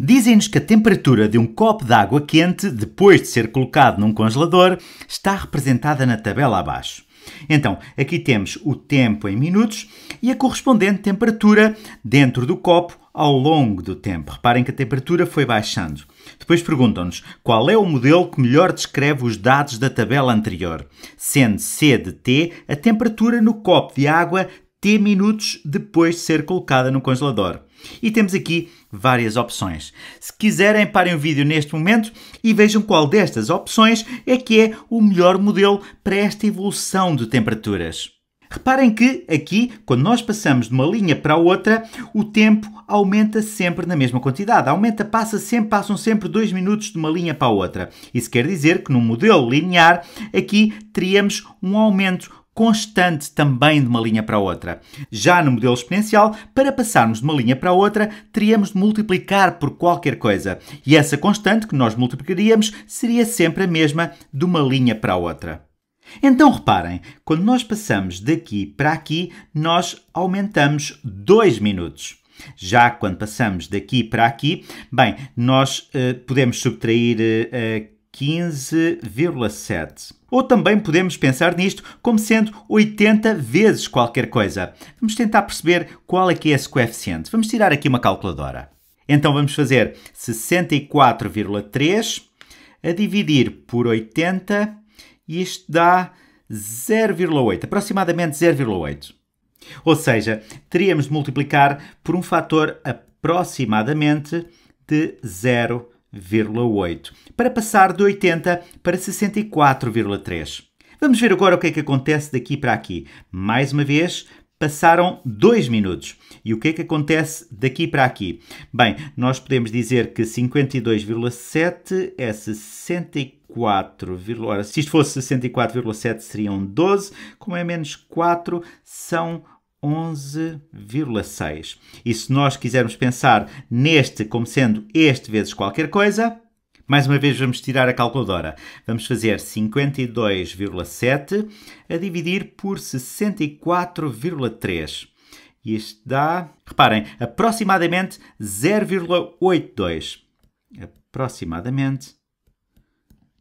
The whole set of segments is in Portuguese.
Dizem-nos que a temperatura de um copo de água quente, depois de ser colocado num congelador, está representada na tabela abaixo. Então, aqui temos o tempo em minutos e a correspondente temperatura dentro do copo ao longo do tempo. Reparem que a temperatura foi baixando. Depois perguntam-nos qual é o modelo que melhor descreve os dados da tabela anterior, sendo C de T a temperatura no copo de água T minutos depois de ser colocada no congelador. E temos aqui várias opções. Se quiserem, parem o vídeo neste momento e vejam qual destas opções é que é o melhor modelo para esta evolução de temperaturas. Reparem que aqui, quando nós passamos de uma linha para outra, o tempo aumenta sempre na mesma quantidade. Aumenta, passa sempre, passam sempre 2 minutos de uma linha para a outra. Isso quer dizer que no modelo linear, aqui teríamos um aumento constante também de uma linha para outra. Já no modelo exponencial, para passarmos de uma linha para outra, teríamos de multiplicar por qualquer coisa. E essa constante que nós multiplicaríamos seria sempre a mesma de uma linha para outra. Então reparem, quando nós passamos daqui para aqui, nós aumentamos 2 minutos. Já quando passamos daqui para aqui, bem, nós uh, podemos subtrair uh, eh, 15,7 ou também podemos pensar nisto como sendo 80 vezes qualquer coisa. Vamos tentar perceber qual é que é esse coeficiente. Vamos tirar aqui uma calculadora. Então vamos fazer 64,3 a dividir por 80 e isto dá 0,8, aproximadamente 0,8. Ou seja, teríamos de multiplicar por um fator aproximadamente de 0,8. 0,8, para passar de 80 para 64,3. Vamos ver agora o que é que acontece daqui para aqui. Mais uma vez, passaram 2 minutos. E o que é que acontece daqui para aqui? Bem, nós podemos dizer que 52,7 é 64, ora, se isto fosse 64,7 seriam 12, como é menos 4 são 11,6. E se nós quisermos pensar neste como sendo este vezes qualquer coisa, mais uma vez vamos tirar a calculadora. Vamos fazer 52,7 a dividir por 64,3. Isto dá, reparem, aproximadamente 0,82. Aproximadamente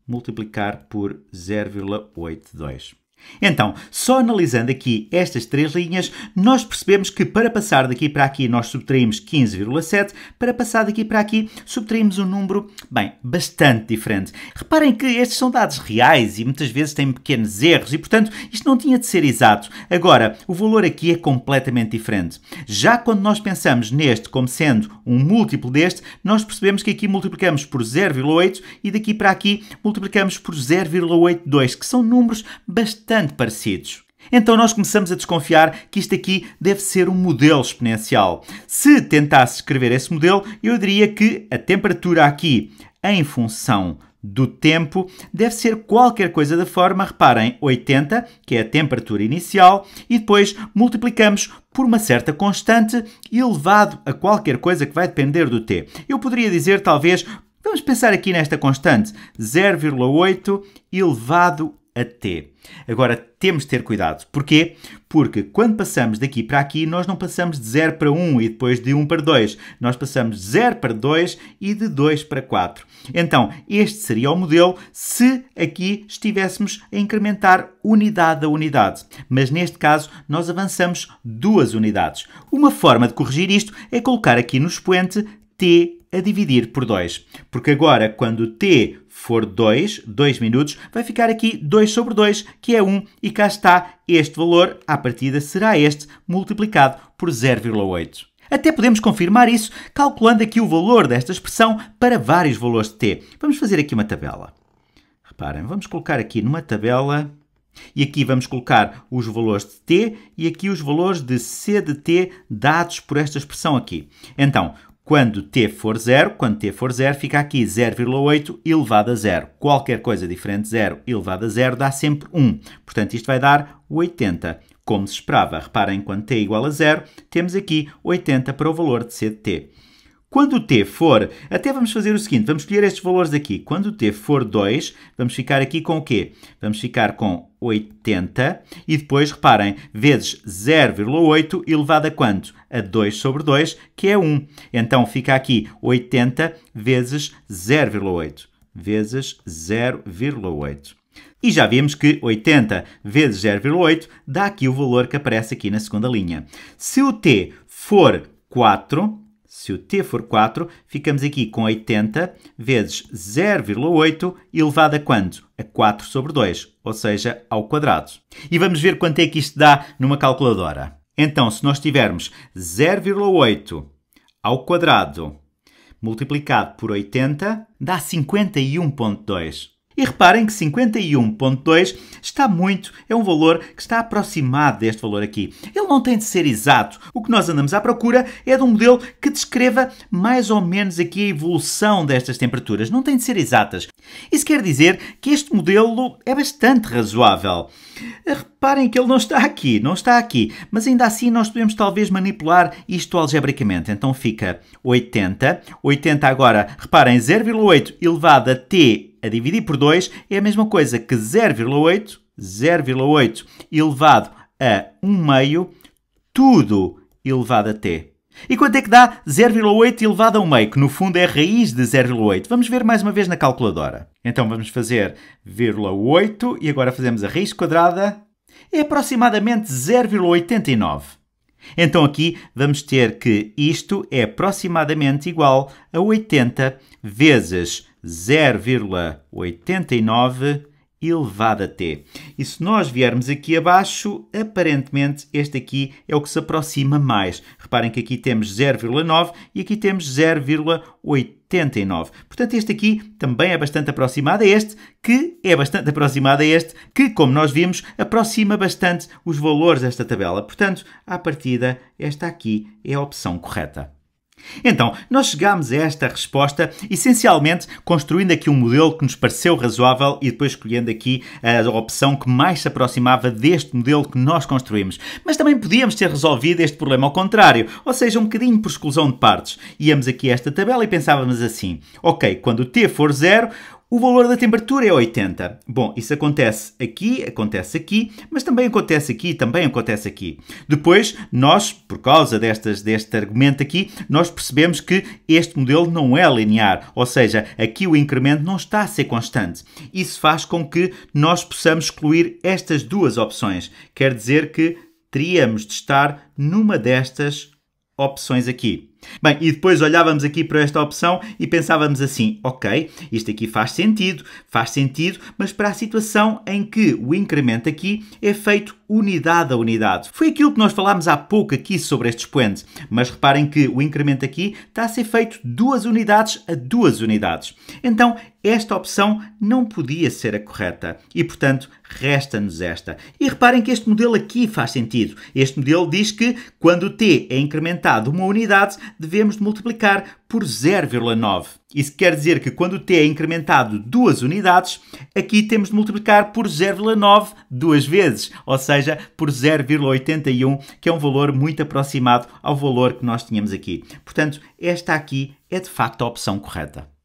multiplicar por 0,82. Então, só analisando aqui estas três linhas, nós percebemos que para passar daqui para aqui nós subtraímos 15,7, para passar daqui para aqui subtraímos um número, bem, bastante diferente. Reparem que estes são dados reais e muitas vezes têm pequenos erros e, portanto, isto não tinha de ser exato. Agora, o valor aqui é completamente diferente. Já quando nós pensamos neste como sendo um múltiplo deste, nós percebemos que aqui multiplicamos por 0,8 e daqui para aqui multiplicamos por 0,82, que são números bastante bastante parecidos. Então nós começamos a desconfiar que isto aqui deve ser um modelo exponencial. Se tentasse escrever esse modelo, eu diria que a temperatura aqui, em função do tempo, deve ser qualquer coisa da forma, reparem, 80, que é a temperatura inicial, e depois multiplicamos por uma certa constante elevado a qualquer coisa que vai depender do t. Eu poderia dizer, talvez, vamos pensar aqui nesta constante, 0,8 elevado a T. Agora, temos de ter cuidado. Porquê? Porque quando passamos daqui para aqui, nós não passamos de 0 para 1 e depois de 1 para 2. Nós passamos de 0 para 2 e de 2 para 4. Então, este seria o modelo se aqui estivéssemos a incrementar unidade a unidade. Mas neste caso, nós avançamos duas unidades. Uma forma de corrigir isto é colocar aqui no expoente T a dividir por 2. Porque agora, quando t for 2, 2 minutos, vai ficar aqui 2 sobre 2, que é 1, e cá está este valor, à partida será este, multiplicado por 0,8. Até podemos confirmar isso calculando aqui o valor desta expressão para vários valores de t. Vamos fazer aqui uma tabela. Reparem, vamos colocar aqui numa tabela e aqui vamos colocar os valores de t e aqui os valores de c de t dados por esta expressão aqui. Então, quando t for 0, quando t for zero, fica aqui 0,8 elevado a 0. Qualquer coisa diferente de 0 elevado a 0 dá sempre 1. Portanto, isto vai dar 80. Como se esperava, reparem, quando t é igual a 0, temos aqui 80 para o valor de c de t. Quando o t for, até vamos fazer o seguinte, vamos escolher estes valores aqui. Quando o t for 2, vamos ficar aqui com o quê? Vamos ficar com 80 e depois, reparem, vezes 0,8 elevado a quanto? A 2 sobre 2, que é 1. Então fica aqui 80 vezes 0,8 vezes 0,8. E já vimos que 80 vezes 0,8 dá aqui o valor que aparece aqui na segunda linha. Se o t for 4, se o t for 4, ficamos aqui com 80 vezes 0,8 elevado a quanto? A 4 sobre 2, ou seja, ao quadrado. E vamos ver quanto é que isto dá numa calculadora. Então, se nós tivermos 0,8 ao quadrado multiplicado por 80, dá 51,2. E reparem que 51.2 está muito, é um valor que está aproximado deste valor aqui. Ele não tem de ser exato. O que nós andamos à procura é de um modelo que descreva mais ou menos aqui a evolução destas temperaturas. Não tem de ser exatas. Isso quer dizer que este modelo é bastante razoável. Reparem que ele não está aqui, não está aqui, mas ainda assim nós podemos talvez manipular isto algebricamente. Então fica 80, 80 agora, reparem, 0,8 elevado a t a dividir por 2 é a mesma coisa que 0,8, 0,8 elevado a 1 meio, tudo elevado a t. E quanto é que dá 0,8 elevado a 1 meio, que no fundo é a raiz de 0,8? Vamos ver mais uma vez na calculadora. Então vamos fazer 0,8 e agora fazemos a raiz quadrada. É aproximadamente 0,89. Então aqui vamos ter que isto é aproximadamente igual a 80 vezes 0,89 elevado a t. E se nós viermos aqui abaixo, aparentemente este aqui é o que se aproxima mais. Reparem que aqui temos 0,9 e aqui temos 0,89. Portanto, este aqui também é bastante aproximado a este, que é bastante aproximado a este, que, como nós vimos, aproxima bastante os valores desta tabela. Portanto, à partida, esta aqui é a opção correta. Então, nós chegámos a esta resposta essencialmente construindo aqui um modelo que nos pareceu razoável e depois escolhendo aqui a opção que mais se aproximava deste modelo que nós construímos. Mas também podíamos ter resolvido este problema ao contrário, ou seja, um bocadinho por exclusão de partes. Íamos aqui a esta tabela e pensávamos assim: ok, quando t for zero, o valor da temperatura é 80. Bom, isso acontece aqui, acontece aqui, mas também acontece aqui, também acontece aqui. Depois, nós, por causa destas, deste argumento aqui, nós percebemos que este modelo não é linear, ou seja, aqui o incremento não está a ser constante. Isso faz com que nós possamos excluir estas duas opções. Quer dizer que teríamos de estar numa destas opções aqui. Bem, e depois olhávamos aqui para esta opção e pensávamos assim: ok, isto aqui faz sentido, faz sentido, mas para a situação em que o incremento aqui é feito unidade a unidade. Foi aquilo que nós falámos há pouco aqui sobre este expoente, mas reparem que o incremento aqui está a ser feito duas unidades a duas unidades. Então, esta opção não podia ser a correta e, portanto, resta-nos esta. E reparem que este modelo aqui faz sentido. Este modelo diz que quando t é incrementado uma unidade, devemos multiplicar por 0,9. Isso quer dizer que quando t é incrementado duas unidades, aqui temos de multiplicar por 0,9 duas vezes, ou seja, por 0,81, que é um valor muito aproximado ao valor que nós tínhamos aqui. Portanto, esta aqui é de facto a opção correta.